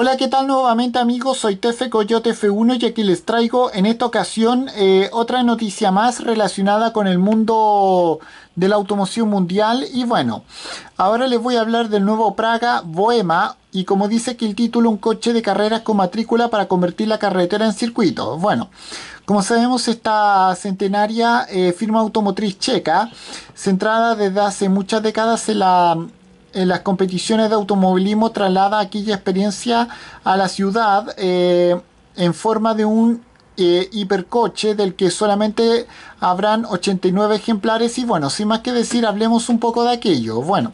Hola, ¿qué tal nuevamente amigos? Soy Tefe Coyote F1 y aquí les traigo en esta ocasión eh, otra noticia más relacionada con el mundo de la automoción mundial. Y bueno, ahora les voy a hablar del nuevo Praga Boema, y como dice que el título, un coche de carreras con matrícula para convertir la carretera en circuito. Bueno, como sabemos, esta centenaria eh, firma automotriz checa, centrada desde hace muchas décadas en la en las competiciones de automovilismo traslada aquella experiencia a la ciudad eh, en forma de un eh, hipercoche del que solamente habrán 89 ejemplares y bueno, sin más que decir, hablemos un poco de aquello. Bueno.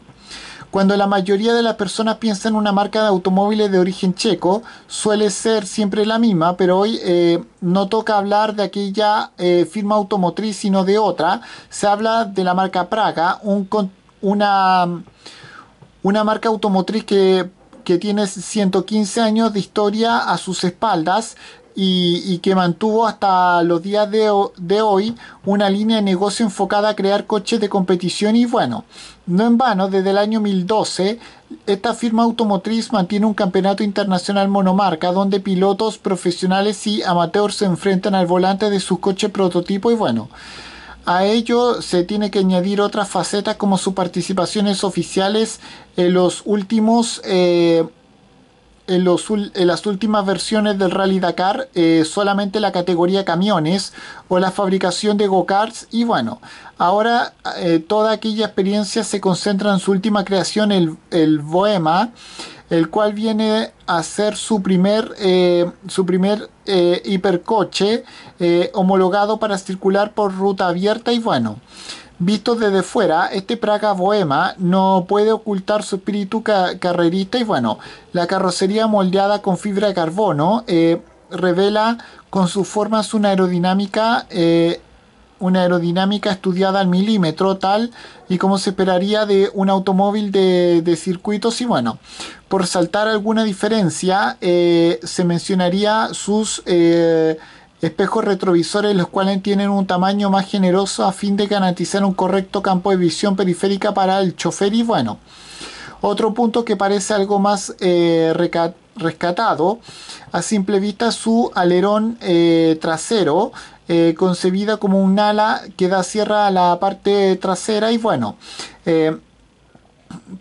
Cuando la mayoría de las personas piensan en una marca de automóviles de origen checo, suele ser siempre la misma, pero hoy eh, no toca hablar de aquella firma automotriz, sino de otra. Se habla de la marca Praga, un, una una marca automotriz que, tiene 115 años de historia a sus espaldas y, que mantuvo hasta los días de, hoy una línea de negocio enfocada a crear coches de competición y bueno, no en vano, desde el año 2012 esta firma automotriz mantiene un campeonato internacional monomarca donde pilotos profesionales y amateurs se enfrentan al volante de sus coches prototipo y bueno. A ello se tiene que añadir otras facetas como sus participaciones oficiales en los últimos eh, en, los, las últimas versiones del Rally Dakar eh, solamente la categoría camiones o la fabricación de go-karts y bueno, ahora eh, toda aquella experiencia se concentra en su última creación, el, el Bohema, el cual viene a ser su primer, eh, su primer eh, hipercoche eh, homologado para circular por ruta abierta y bueno. Visto desde fuera, este Praga Boema no puede ocultar su espíritu carrerista y bueno, la carrocería moldeada con fibra de carbono revela con sus formas una aerodinámica una aerodinámica estudiada al milímetro, tal y como se esperaría de un automóvil de, circuitos. Y bueno, por saltar alguna diferencia, eh, se mencionaría sus eh, espejos retrovisores, los cuales tienen un tamaño más generoso a fin de garantizar un correcto campo de visión periférica para el chofer. Y bueno, otro punto que parece algo más eh, rescatado, a simple vista su alerón trasero eh, concebida como un ala que da cierra a la parte trasera y bueno, eh,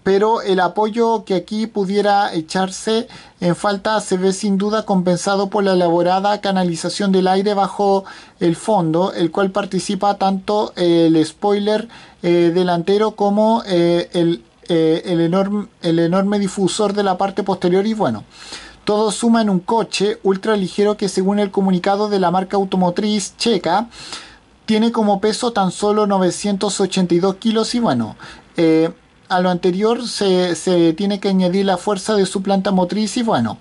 pero el apoyo que aquí pudiera echarse en falta se ve sin duda compensado por la elaborada canalización del aire bajo el fondo, el cual participa tanto el spoiler eh, delantero como el, el enorme difusor de la parte posterior y bueno, todo suma en un coche ultraligero que según el comunicado de la marca automotriz checa, tiene como peso tan solo 982 kilos y bueno, eh, a lo anterior se, tiene que añadir la fuerza de su planta motriz y bueno,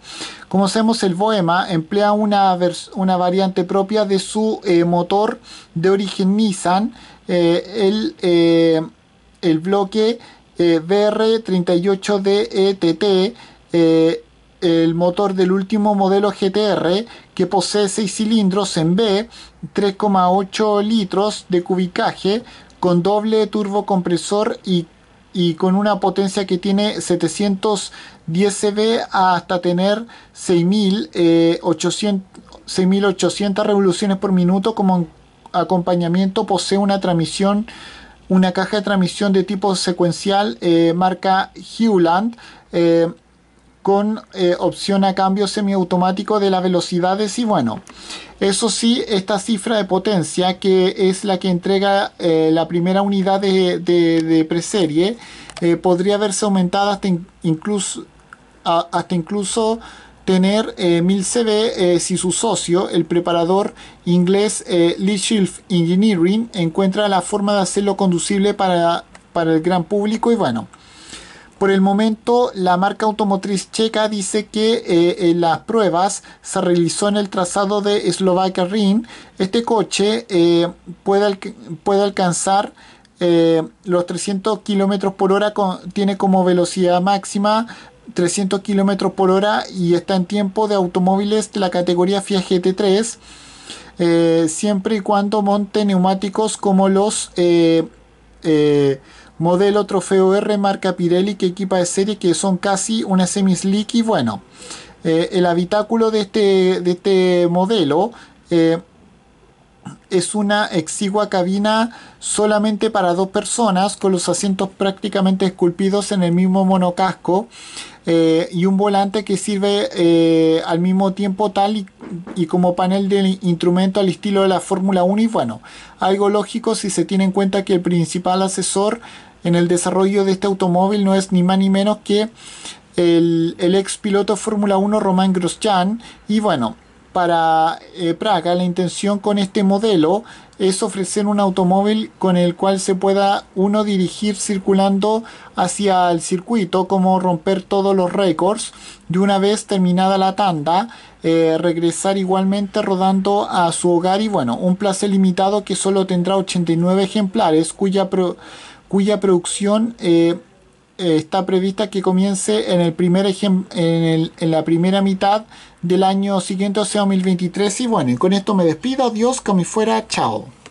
como sabemos el Boema emplea una, una variante propia de su eh, motor de origen Nissan, eh, el, el, bloque BR38DETT el motor del último modelo GTR que posee 6 cilindros en B, 3,8 litros de cubicaje con doble turbocompresor y, y con una potencia que tiene 710 CV hasta tener 6.800, eh, revoluciones por minuto como acompañamiento posee una transmisión una caja de transmisión de tipo secuencial eh, marca Hewland eh, con eh, opción a cambio semiautomático de las velocidades y bueno, eso sí, esta cifra de potencia que es la que entrega eh, la primera unidad de, de, preserie eh, podría verse aumentada hasta, incluso, hasta incluso tener 1000 CB si su socio, el preparador inglés Shift Engineering, encuentra la forma de hacerlo conducible para, para el gran público y bueno. Por el momento, la marca automotriz checa dice que eh, las pruebas se realizó en el trazado de Slovakia Ring, Este coche eh, puede, alcanzar eh, los 300 km por hora, tiene como velocidad máxima 300 km por hora y está en tiempo de automóviles de la categoría Fiat GT3. siempre y cuando monte neumáticos como los modelo Trofeo R marca Pirelli que equipa de serie que son casi una semi-slick y bueno, eh, el habitáculo de este, de este modelo eh, es una exigua cabina solamente para dos personas con los asientos prácticamente esculpidos en el mismo monocasco eh, y un volante que sirve eh, al mismo tiempo tal y, como panel de instrumento al estilo de la Fórmula 1 y bueno, algo lógico si se tiene en cuenta que el principal asesor en el desarrollo de este automóvil no es ni más ni menos que el, el ex piloto Fórmula 1 Román Grosjean y bueno, para eh, Praga la intención con este modelo es ofrecer un automóvil con el cual se pueda uno dirigir circulando hacia el circuito, como romper todos los récords de una vez terminada la tanda, eh, regresar igualmente rodando a su hogar y bueno, un placer limitado que solo tendrá 89 ejemplares cuya, cuya producción... Eh, eh, está prevista que comience en, el primer en, el, en, la primera mitad del año siguiente, o sea 2023. Y bueno, con esto me despido. Adiós, me fuera. Chao.